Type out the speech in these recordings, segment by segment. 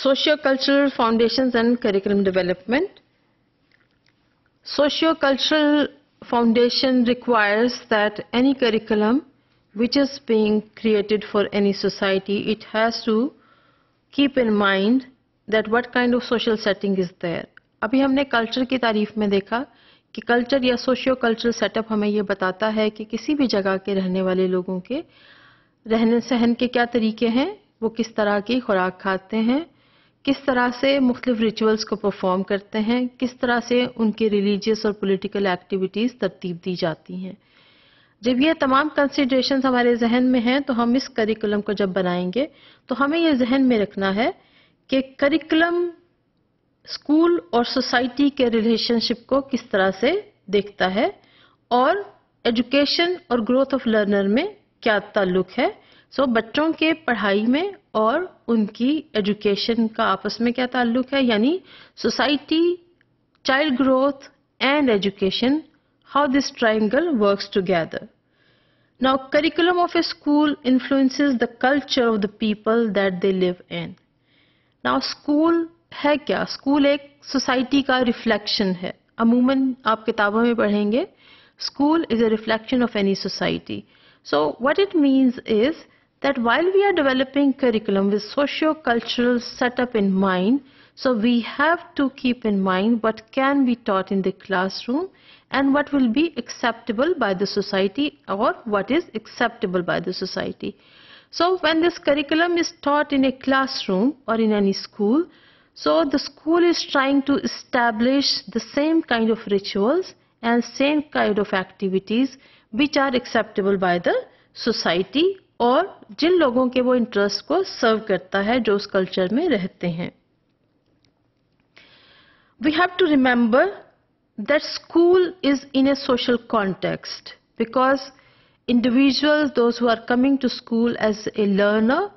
socio-cultural foundations and curriculum development. Socio-cultural foundation requires that any curriculum which is being created for any society, it has to keep in mind that what kind of social setting is there. अभी हमने culture की तारीफ में देखा कि culture या socio cultural setup हमें ये बताता है कि किसी भी जगह के रहने वाले लोगों के रहने सहन के क्या तरीके हैं वो किस तरह की खुराक खाते हैं किस तरह से मुख्तफ रिचुअल्स को परफॉर्म करते हैं किस तरह से उनके रिलीजियस और पोलिटिकल एक्टिविटीज़ तरतीब दी जाती हैं जब ये तमाम कंसिड्रेशन हमारे जहन में हैं तो हम इस करिकुलम को जब बनाएंगे तो हमें ये जहन में रखना है कि करिकुलम स्कूल और सोसाइटी के रिलेशनशिप को किस तरह से देखता है और एजुकेशन और ग्रोथ ऑफ लर्नर में क्या ताल्लुक है सो so, बच्चों के पढ़ाई में और उनकी एजुकेशन का आपस में क्या ताल्लुक है यानी society child growth and education how this triangle works together now curriculum of a school influences the culture of the people that they live in now school है क्या स्कूल एक सोसाइटी का रिफ्लेक्शन है अमूमन आप किताबों में पढ़ेंगे school is a reflection of any society so what it means is that while we are developing curriculum with socio-cultural setup in mind, so we have to keep in mind what can be taught in the classroom and what will be acceptable by the society or what is acceptable by the society. So when this curriculum is taught in a classroom or in any school, so the school is trying to establish the same kind of rituals and same kind of activities which are acceptable by the society और जिन लोगों के वो interest को सर्व करता है जो उस culture में रहते हैं we have to remember that school is in a social context because individual those who are coming to school as a learner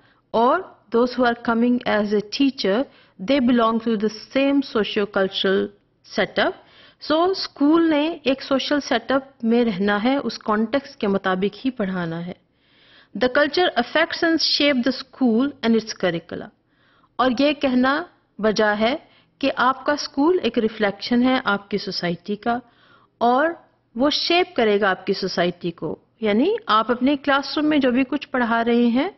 और those who are coming as a teacher they belong to the same socio cultural setup so school ने एक social setup में रहना है उस context के मुताबिक ही पढ़ाना है the culture affects and shape the school and its curricula और ये कहना वजह है कि आपका स्कूल एक रिफ्लेक्शन है आपकी सोसाइटी का और वो शेप करेगा आपकी सोसाइटी को यानी आप अपने क्लासरूम में जो भी कुछ पढ़ा रहे हैं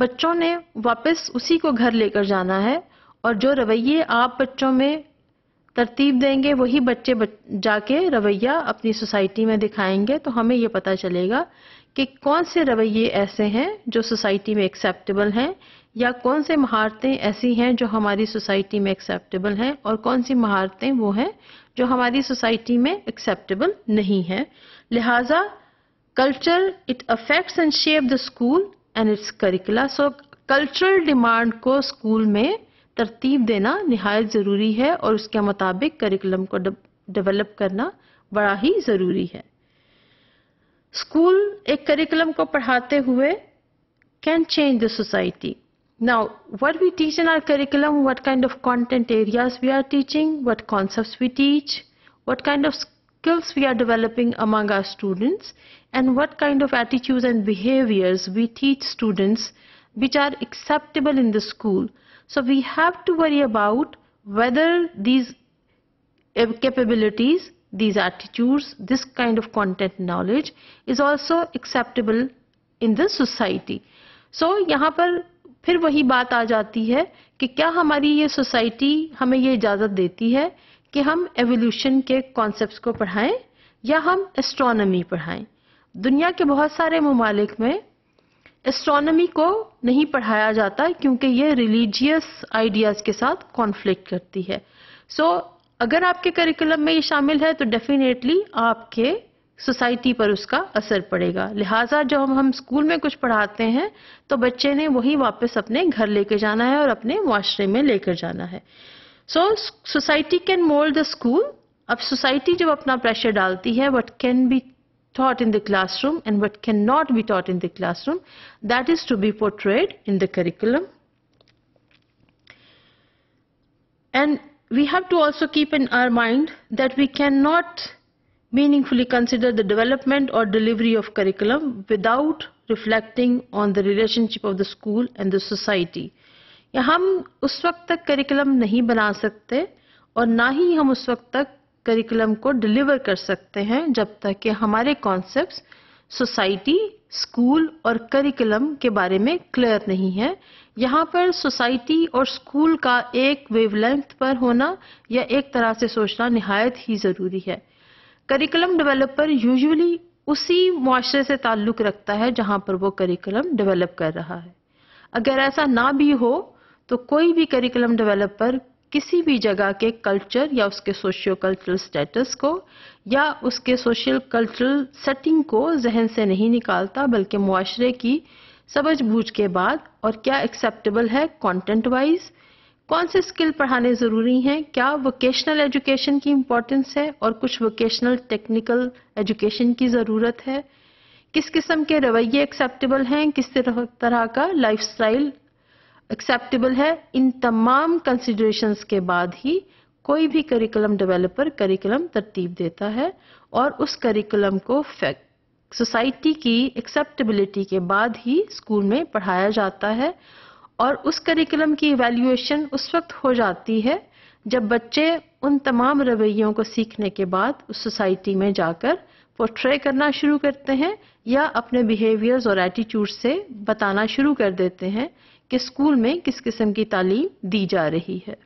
बच्चों ने वापस उसी को घर लेकर जाना है और जो रवैये आप बच्चों में तरतीब देंगे वही बच्चे बच, जाके रवैया अपनी सोसाइटी में दिखाएंगे तो हमें ये पता चलेगा कि कौन से रवैये ऐसे हैं जो सोसाइटी में एक्सेप्टेबल हैं या कौन से महारतें ऐसी हैं जो हमारी सोसाइटी में एक्सेप्टेबल हैं और कौन सी महारतें वो हैं जो हमारी सोसाइटी में एक्सेप्टेबल नहीं हैं लिहाजा culture it affects and shape the school and its curricula so cultural demand को स्कूल में तरतीब देना नहायत ज़रूरी है और उसके मुताबिक करिकुलम को डेवलप करना बड़ा ही ज़रूरी है School a curriculum को पढ़ाते can change the society. Now, what we teach in our curriculum, what kind of content areas we are teaching, what concepts we teach, what kind of skills we are developing among our students, and what kind of attitudes and behaviors we teach students which are acceptable in the school. So we have to worry about whether these capabilities these attitudes, this kind of content knowledge is also acceptable in the society. So यहाँ पर फिर वही बात आ जाती है कि क्या हमारी ये सोसाइटी हमें ये इजाज़त देती है कि हम एवोल्यूशन के कॉन्सेप्ट को पढ़ाएं या हम एस्ट्रोनॉमी पढ़ाएं दुनिया के बहुत सारे ममालिक में एस्ट्रोनॉमी को नहीं पढ़ाया जाता क्योंकि ये रिलीजियस आइडियाज़ के साथ कॉन्फ्लिक्ट करती है सो so, अगर आपके करिकुलम में ये शामिल है तो डेफिनेटली आपके सोसाइटी पर उसका असर पड़ेगा लिहाजा जब हम हम स्कूल में कुछ पढ़ाते हैं तो बच्चे ने वही वापस अपने घर लेकर जाना है और अपने माशरे में लेकर जाना है so society can mould the school अब सोसाइटी जब अपना प्रेशर डालती है what can be in the classroom and what can not be taught in the classroom that is to be portrayed in the curriculum and we have to also keep in our mind that we cannot meaningfully consider the development or delivery of curriculum without reflecting on the relationship of the school and the society या हम उस वक्त तक curriculum नहीं बना सकते और ना ही हम उस वक्त तक करिकुलम को डिलीवर कर सकते हैं जब तक कि हमारे कॉन्सेप्ट सोसाइटी स्कूल और करिकुलम के बारे में क्लियर नहीं है यहाँ पर सोसाइटी और स्कूल का एक वेवलेंथ पर होना या एक तरह से सोचना नहायत ही ज़रूरी है करिकुलम डेवलपर यूजुअली उसी माशरे से ताल्लुक़ रखता है जहां पर वो करिकुलम डेवलप कर रहा है अगर ऐसा ना भी हो तो कोई भी करिकुलम डेवलपर किसी भी जगह के कल्चर या उसके सोशियो कल्चरल स्टेटस को या उसके सोशल कल्चरल सेटिंग को जहन से नहीं निकालता बल्कि माशरे की समझ बूझ के बाद और क्या एक्सेप्टेबल है कंटेंट वाइज कौन से स्किल पढ़ाने ज़रूरी हैं क्या वोकेशनल एजुकेशन की इम्पोर्टेंस है और कुछ वोकेशनल टेक्निकल एजुकेशन की ज़रूरत है किस किस्म के रवैये एक्सेप्टेबल हैं किस तरह का स्टाइल एक्सेप्टेबल है इन तमाम कंसिड्रेशंस के बाद ही कोई भी करिकुलम डेवलपर करिकुलम तरतीब देता है और उस करिकुलम को सोसाइटी की एक्सेप्टेबिलिटी के बाद ही स्कूल में पढ़ाया जाता है और उस करिकुलम की इवेल्यूएशन उस वक्त हो जाती है जब बच्चे उन तमाम रवैयों को सीखने के बाद उस सोसाइटी में जाकर पोर्ट्रे करना शुरू करते हैं या अपने बिहेवियर्स और एटीट्यूड से बताना शुरू कर देते हैं कि स्कूल में किस किस्म की तालीम दी जा रही है